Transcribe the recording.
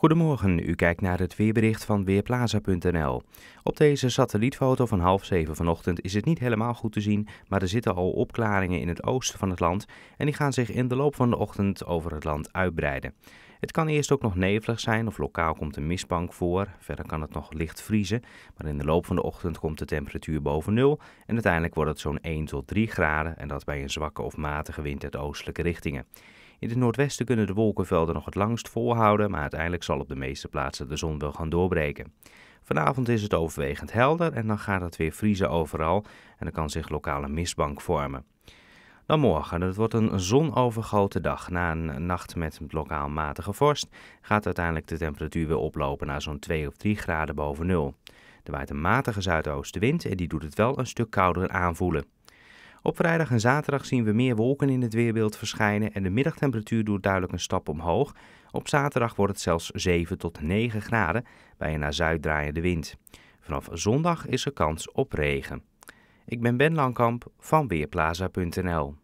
Goedemorgen, u kijkt naar het weerbericht van Weerplaza.nl. Op deze satellietfoto van half zeven vanochtend is het niet helemaal goed te zien, maar er zitten al opklaringen in het oosten van het land en die gaan zich in de loop van de ochtend over het land uitbreiden. Het kan eerst ook nog nevelig zijn of lokaal komt een mistbank voor. Verder kan het nog licht vriezen, maar in de loop van de ochtend komt de temperatuur boven nul en uiteindelijk wordt het zo'n 1 tot 3 graden en dat bij een zwakke of matige wind uit oostelijke richtingen. In het noordwesten kunnen de wolkenvelden nog het langst volhouden, maar uiteindelijk zal op de meeste plaatsen de zon wel gaan doorbreken. Vanavond is het overwegend helder en dan gaat het weer vriezen overal en er kan zich lokale mistbank vormen. Dan morgen, het wordt een zonovergoten dag. Na een nacht met lokaal matige vorst gaat uiteindelijk de temperatuur weer oplopen naar zo'n 2 of 3 graden boven nul. Er waait een matige zuidoostenwind en die doet het wel een stuk kouder aanvoelen. Op vrijdag en zaterdag zien we meer wolken in het weerbeeld verschijnen en de middagtemperatuur doet duidelijk een stap omhoog. Op zaterdag wordt het zelfs 7 tot 9 graden bij een naar zuid draaiende wind. Vanaf zondag is er kans op regen. Ik ben Ben Langkamp van Weerplaza.nl.